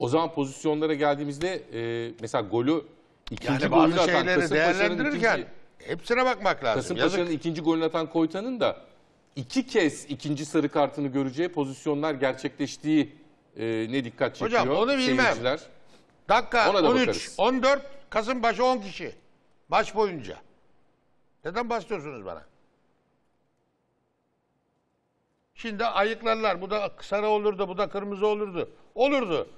O zaman pozisyonlara geldiğimizde e, mesela golü ikinci yani golünü atan şeyleri Kasımpaşa'nın değerlendirirken ikinci, hepsine bakmak lazım. Kasımpaşa'nın ikinci golünü atan Koytan'ın da iki kez ikinci sarı kartını göreceği pozisyonlar gerçekleştiği e, ne dikkat çekiyor Hocam, onu bilmem. Dakika da 13, bakarız. 14 Kasımpaşa 10 kişi. Maç boyunca. Neden bastıyorsunuz bana? Şimdi ayıklarlar. Bu da sarı olurdu, bu da kırmızı olurdu. Olurdu.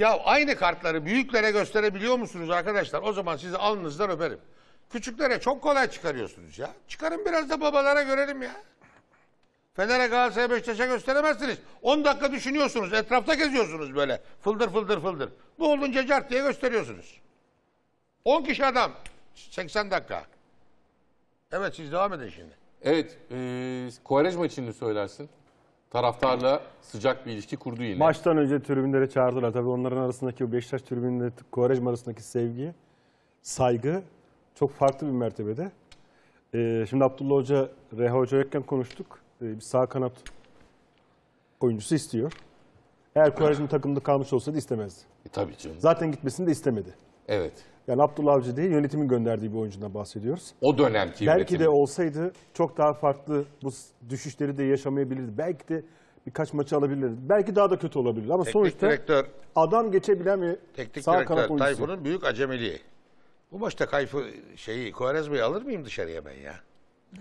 Ya aynı kartları büyüklere gösterebiliyor musunuz arkadaşlar? O zaman sizi alnınızdan öperim. Küçüklere çok kolay çıkarıyorsunuz ya. Çıkarın biraz da babalara görelim ya. Fener'e Galatasaray'a Beşiktaş'a gösteremezsiniz. 10 dakika düşünüyorsunuz. Etrafta geziyorsunuz böyle. Fıldır fıldır fıldır. Bu olunca cart diye gösteriyorsunuz. 10 kişi adam. 80 dakika. Evet siz devam edin şimdi. Evet. E, Kuvarejma için söylersin? Taraftarla sıcak bir ilişki kurdu yine. Maçtan önce tribünlere çağırdılar. Tabii onların arasındaki o Beşiktaş tribünle Kovarejm arasındaki sevgi, saygı çok farklı bir mertebede. Ee, şimdi Abdullah Hoca, Reha Hoca Hoca'yken konuştuk. Ee, bir sağ kanat oyuncusu istiyor. Eğer Kovarejm takımda kalmış olsaydı istemezdi. E, tabii canım. Zaten gitmesini de istemedi. Evet. Yani Abdullah Avcı değil, yönetimin gönderdiği bir oyuncudan bahsediyoruz. O dönemki Belki de olsaydı çok daha farklı bu düşüşleri de yaşamayabilirdi. Belki de birkaç maçı alabilirdi. Belki daha da kötü olabilirdi. ama Teknik sonuçta direktör, adam geçebilen bir teknik sağ direktör, kanat oyuncusu. Tayfun'un büyük acemiliği. Bu maçta Kayfı şeyi Kovarezmi'yi alır mıyım dışarıya ben ya?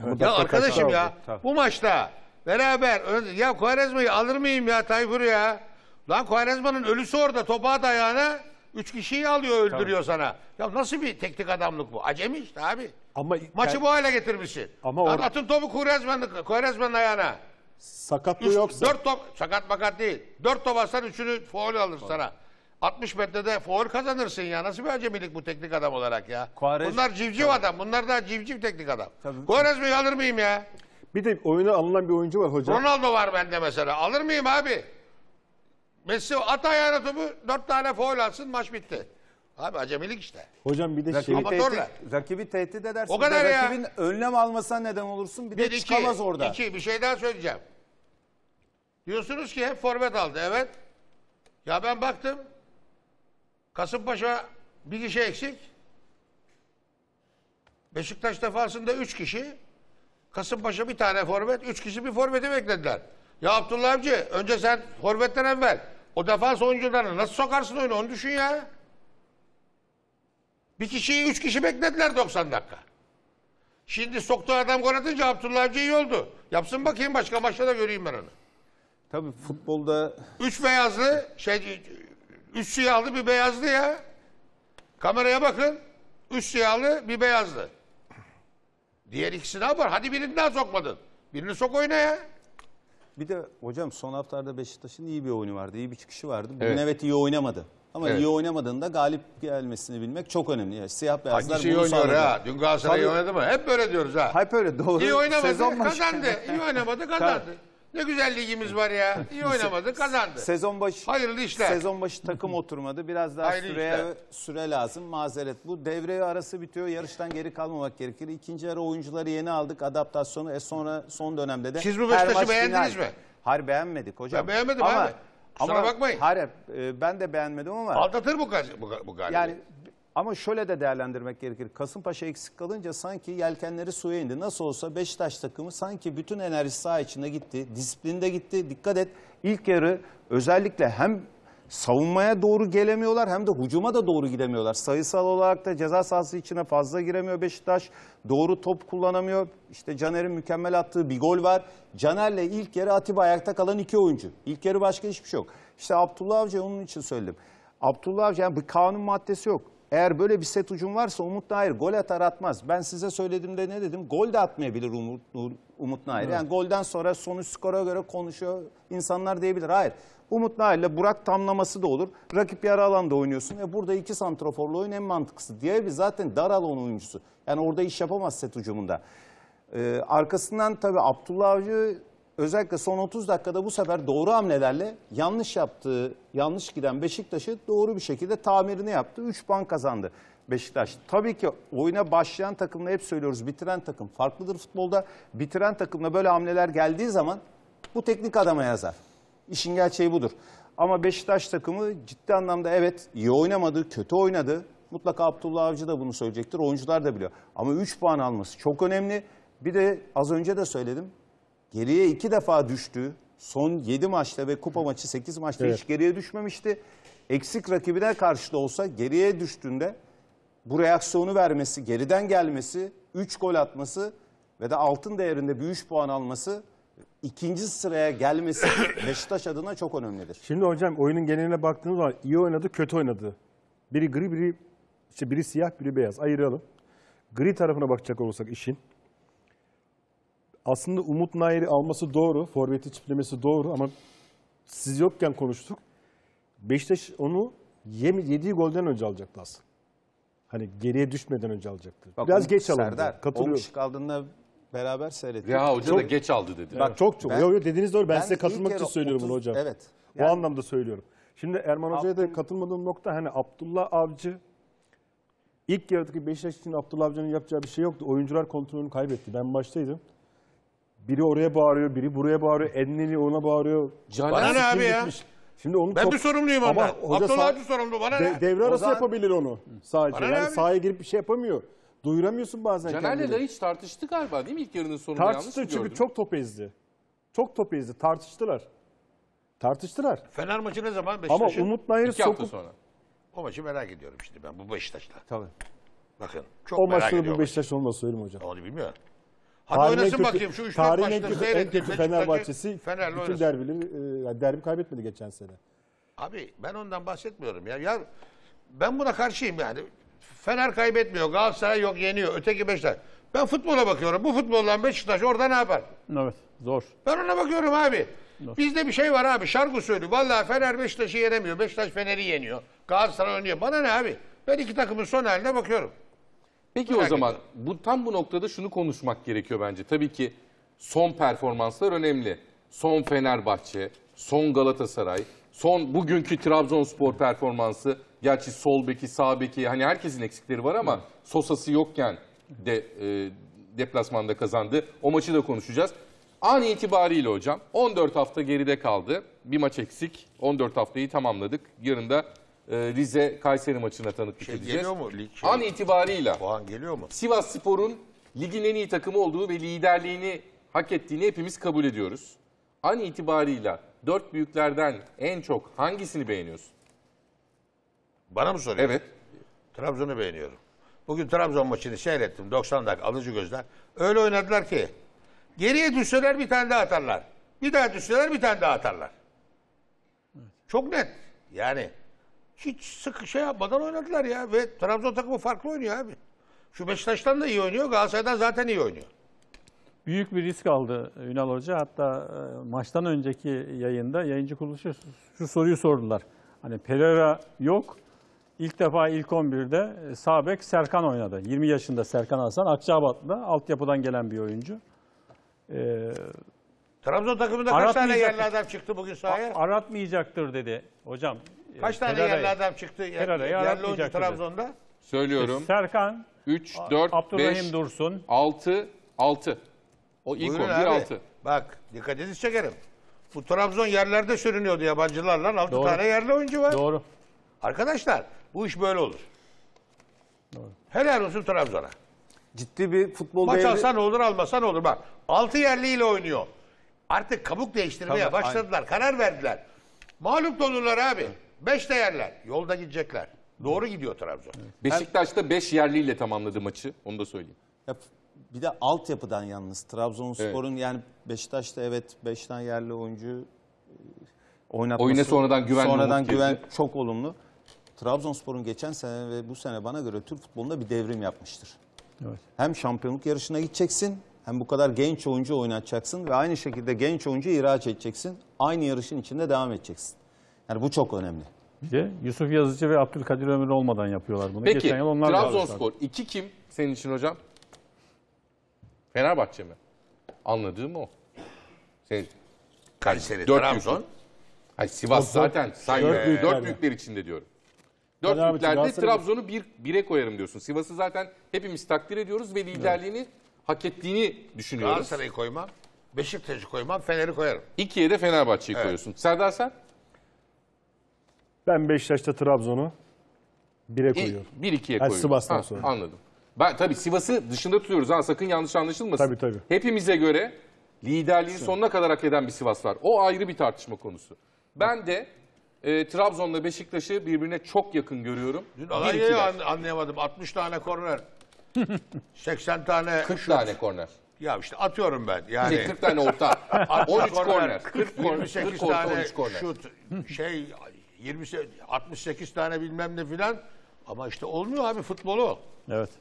Evet, ya arkadaşım ya oldu. bu maçta beraber ya Kovarezmi'yi alır mıyım ya Tayfur ya? Lan Kovarezma'nın ölüsü orada topa at ayağına. Üç kişiyi alıyor öldürüyor sana. Ya nasıl bir teknik adamlık bu? Acemi işte abi. Ama Maçı bu hale getirmişsin. Ama or- atın topu Kuhrezman'ın Kuhrezman'ın ayağına. sakatlığı Üç- yoksa Dört top sakat makat değil. Dört top atsan üçünü foul alır sana. 60 metrede foul kazanırsın ya. Nasıl bir acemilik bu teknik adam olarak ya? Quaresma- Bunlar civciv adam. Bunlar da civciv teknik adam. Tabii. alır mıyım ya? bir de oyuna alınan bir oyuncu var hocam. Ronaldo var bende mesela. Alır mıyım abi? Messi at ayağına topu dört tane foul alsın maç bitti. Abi acemilik işte. Hocam bir de rakibi şey, Tehdit, rakibi tehdit edersin. O kadar ya. Rakibin önlem almasa neden olursun bir, bir de iki, orada. İki bir şey daha söyleyeceğim. Diyorsunuz ki hep forvet aldı evet. Ya ben baktım Kasımpaşa bir kişi eksik. Beşiktaş defasında üç kişi. Kasımpaşa bir tane forvet, üç kişi bir forveti beklediler. Ya Abdullah Avcı önce sen forvetten evvel o defans oyuncularını nasıl sokarsın oyunu onu düşün ya. Bir kişiyi üç kişi beklediler 90 dakika. Şimdi soktuğu adam gol atınca Abdullah Avcı iyi oldu. Yapsın bakayım başka maçta da göreyim ben onu. Tabii futbolda... Üç beyazlı, şey, üç siyahlı bir beyazlı ya. Kameraya bakın. Üç siyahlı bir beyazlı. Diğer ikisi ne yapar? Hadi birini daha sokmadın. Birini sok oyna ya. Bir de hocam son haftalarda Beşiktaş'ın iyi bir oyunu vardı. iyi bir çıkışı vardı. Bugün evet, evet iyi oynamadı. Ama evet. iyi oynamadığında galip gelmesini bilmek çok önemli. Yani siyah beyazlar Hadi şey bunu oynuyor sağladı. ha. Dün Galatasaray oynadı mı? Hep böyle diyoruz ha. Hep öyle doğru. İyi oynamadı Sezon kazandı. iyi oynamadı kazandı. Ne güzel ligimiz var ya. İyi oynamadı, kazandı. Sezon başı Hayırlı işler. Sezon başı takım oturmadı. Biraz daha Hayırlı süreye işler. süre lazım. Mazeret bu. Devre arası bitiyor. Yarıştan geri kalmamak gerekir. İkinci ara oyuncuları yeni aldık. Adaptasyonu e sonra son dönemde de Siz bu Beşiktaş'ı beğendiniz mi? Hayır beğenmedik hocam. Ben beğenmedim ama, abi. Kusura ama, bakmayın. Hayır e, ben de beğenmedim ama. Aldatır bu, bu, bu galiba. Yani ama şöyle de değerlendirmek gerekir. Kasımpaşa eksik kalınca sanki yelkenleri suya indi. Nasıl olsa Beşiktaş takımı sanki bütün enerjisi saha içine gitti. Disiplinde gitti. Dikkat et ilk yarı özellikle hem savunmaya doğru gelemiyorlar hem de hucuma da doğru gidemiyorlar. Sayısal olarak da ceza sahası içine fazla giremiyor Beşiktaş. Doğru top kullanamıyor. İşte Caner'in mükemmel attığı bir gol var. Caner'le ilk yarı Atiba ayakta kalan iki oyuncu. İlk yarı başka hiçbir şey yok. İşte Abdullah Avcı onun için söyledim. Abdullah Avcı yani bir kanun maddesi yok. Eğer böyle bir set ucun varsa Umut Nair gol atar atmaz. Ben size söyledim de ne dedim? Gol de atmayabilir Umut, Umut Nair. Evet. Yani golden sonra sonuç skora göre konuşuyor insanlar diyebilir. Hayır. Umut Nair'le Burak tamlaması da olur. Rakip yarı alanda oynuyorsun. ve burada iki santraforlu oyun en mantıklısı. Diğer bir zaten dar alan oyuncusu. Yani orada iş yapamaz set ucumunda. Ee, arkasından tabii Abdullah Avcı özellikle son 30 dakikada bu sefer doğru hamlelerle yanlış yaptığı, yanlış giden Beşiktaş'ı doğru bir şekilde tamirini yaptı. 3 puan kazandı Beşiktaş. Tabii ki oyuna başlayan takımla hep söylüyoruz bitiren takım farklıdır futbolda. Bitiren takımla böyle hamleler geldiği zaman bu teknik adama yazar. İşin gerçeği budur. Ama Beşiktaş takımı ciddi anlamda evet iyi oynamadı, kötü oynadı. Mutlaka Abdullah Avcı da bunu söyleyecektir. Oyuncular da biliyor. Ama 3 puan alması çok önemli. Bir de az önce de söyledim geriye iki defa düştü. Son 7 maçta ve kupa maçı 8 maçta evet. hiç geriye düşmemişti. Eksik rakibine karşı da olsa geriye düştüğünde bu reaksiyonu vermesi, geriden gelmesi, 3 gol atması ve de altın değerinde bir 3 puan alması ikinci sıraya gelmesi Beşiktaş adına çok önemlidir. Şimdi hocam oyunun geneline baktığınız zaman iyi oynadı, kötü oynadı. Biri gri, biri işte biri siyah, biri beyaz. Ayıralım. Gri tarafına bakacak olursak işin aslında Umut Nair'i alması doğru, forveti çiplemesi doğru ama siz yokken konuştuk. Beşiktaş onu yem, yediği golden önce alacaktı aslında. Hani geriye düşmeden önce alacaktı. Bak, Biraz geç alındı. Serdar, Katılıyorum. 10 kişi kaldığında beraber seyrettik. Ya hoca çok, da geç aldı dedi. Bak, çok çok. Ben, yo, yo, dediğiniz doğru. Ben, ben size katılmak için söylüyorum 30, bunu hocam. Evet. Yani, o anlamda söylüyorum. Şimdi Erman Hoca'ya da katılmadığım nokta hani Abdullah Avcı ilk yarıdaki Beşiktaş için Abdullah Avcı'nın yapacağı bir şey yoktu. Oyuncular kontrolünü kaybetti. Ben baştaydım. Biri oraya bağırıyor, biri buraya bağırıyor, Enneni ona bağırıyor. Bana ne abi ya? Şimdi onu Ben çok... bir sorumluyum ama. hoca Abdullah sağ- Avcı sorumlu bana De- ne? devre arası zaman- yapabilir onu sadece. Bana Yani sahaya girip bir şey yapamıyor. Duyuramıyorsun bazen Caner'le hiç tartıştı galiba değil mi ilk yarının sonunda? Tartıştı yanlış mı çünkü gördüm? çok top ezdi. Çok top ezdi. Tartıştılar. Tartıştılar. Fener maçı ne zaman? Ama Beşiktaş'ın Umut Nayır İki hafta sonra. o maçı merak ediyorum şimdi ben bu Beşiktaş'la. Tabii. Bakın çok o merak ediyorum. O maçı bu Beşiktaş olmaz söyleyeyim hocam. Onu bilmiyorum. Hadi tarihin oynasın kötü, bakayım şu 3 tarihin en kötü, Fenerbahçesi Fenerli bütün derbili e, derbi kaybetmedi geçen sene. Abi ben ondan bahsetmiyorum ya. Ya ben buna karşıyım yani. Fener kaybetmiyor, Galatasaray yok yeniyor, öteki Beşiktaş. Ben futbola bakıyorum. Bu futboldan Beşiktaş orada ne yapar? Evet, zor. Ben ona bakıyorum abi. Zor. Bizde bir şey var abi. şarkı usulü. Vallahi Fener Beşiktaş'ı yenemiyor. Beşiktaş Fener'i yeniyor. Galatasaray oynuyor. Bana ne abi? Ben iki takımın son haline bakıyorum. Peki Merak o zaman ediyorum. bu tam bu noktada şunu konuşmak gerekiyor bence. Tabii ki son performanslar önemli. Son Fenerbahçe, son Galatasaray, son bugünkü Trabzonspor performansı. Gerçi sol beki, sağ beki hani herkesin eksikleri var ama Sosa'sı yokken de e, deplasmanda kazandı. O maçı da konuşacağız. An itibariyle hocam 14 hafta geride kaldı. Bir maç eksik. 14 haftayı tamamladık. Yarın da ee, Rize Kayseri maçına tanıklık şey edeceğiz. Geliyor mu lig? Şey, An itibarıyla puan geliyor mu? Sivas Spor'un ligin en iyi takımı olduğu ve liderliğini hak ettiğini hepimiz kabul ediyoruz. An itibarıyla dört büyüklerden en çok hangisini beğeniyorsun? Bana mı soruyorsun? Evet. Trabzon'u beğeniyorum. Bugün Trabzon maçını seyrettim 90 dakika alıcı gözler. Öyle oynadılar ki geriye düşseler bir tane daha atarlar. Bir daha düşseler bir tane daha atarlar. Çok net. Yani hiç sıkı şey yapmadan oynadılar ya. Ve Trabzon takımı farklı oynuyor abi. Şu Beşiktaş'tan da iyi oynuyor. Galatasaray'dan zaten iyi oynuyor. Büyük bir risk aldı Ünal Hoca. Hatta e, maçtan önceki yayında yayıncı kuruluşu şu soruyu sordular. Hani Pereira yok. İlk defa ilk 11'de Sabek Serkan oynadı. 20 yaşında Serkan Hasan. Akçabatlı. Altyapıdan gelen bir oyuncu. Ee, Trabzon takımında kaç tane yerli adam çıktı bugün sahaya? Aratmayacaktır dedi hocam. Ee, Kaç tane Ferrara'ya- yerli adam çıktı? Yer- Ferrara'yı yerli oyuncu Trabzon'da? Söylüyorum. E, Serkan, 3, 4, Abdurrahim 5, Dursun. 6, 6. O ilk Buyurun 11 abi. 6. Bak dikkatinizi çekerim. Bu Trabzon yerlerde sürünüyordu yabancılarla. 6 Doğru. tane yerli oyuncu var. Doğru. Arkadaşlar bu iş böyle olur. Helal olsun Trabzon'a. Ciddi bir futbol Maç değeri- alsan olur almasan olur. Bak 6 yerliyle oynuyor. Artık kabuk değiştirmeye başladılar. Karar verdiler. Mağlup da olurlar abi. Beş değerler, Yolda gidecekler. Doğru gidiyor Trabzon. Beşiktaş'ta 5 yerliyle tamamladı maçı. Onu da söyleyeyim. Ya, bir de altyapıdan yalnız Trabzonspor'un yani Beşiktaş'ta evet 5 tane yerli oyuncu e, oynatması. Oyuna sonradan güven sonradan güven girdi. çok olumlu. Trabzonspor'un geçen sene ve bu sene bana göre Türk futbolunda bir devrim yapmıştır. Evet. Hem şampiyonluk yarışına gideceksin hem bu kadar genç oyuncu oynatacaksın ve aynı şekilde genç oyuncu ihraç edeceksin. Aynı yarışın içinde devam edeceksin. Yani bu çok önemli. Bir de Yusuf Yazıcı ve Abdülkadir Ömür olmadan yapıyorlar bunu. Peki Geçen yıl onlar Trabzonspor 2 kim senin için hocam? Fenerbahçe mi? Anladığım o. Senin Kayseri, dört Trabzon. Hayır Sivas Trabzon, zaten saymıyor. Dört, büyük, dört büyükler içinde diyorum. Dört Fenerbahçe, büyüklerde Trabzon'u bir, bire koyarım diyorsun. Sivas'ı zaten hepimiz takdir ediyoruz ve liderliğini evet. hak ettiğini düşünüyoruz. Galatasaray'ı koymam, Beşiktaş'ı koymam, Fener'i koyarım. İkiye de Fenerbahçe'yi evet. koyuyorsun. Serdar sen? Ben Beşiktaş'ta Trabzon'u 1'e e, koyuyorum. 1-2'ye Yani koyuyorum. Sivas'tan Ha, sonra. Anladım. Ben, tabii Sivas'ı dışında tutuyoruz ha sakın yanlış anlaşılmasın. Tabii, tabii. Hepimize göre liderliği sonuna kadar hak eden bir Sivas var. O ayrı bir tartışma konusu. Ben de e, Trabzon'la Beşiktaş'ı birbirine çok yakın görüyorum. Dün Alanya'yı an- anlayamadım. 60 tane korner. 80 tane 40 tane korner. ya işte atıyorum ben. Yani 40 tane orta. 13 korner. 40 korner. 28 40 tane korner. şut şey 20 68 tane bilmem ne filan ama işte olmuyor abi futbolu. Evet.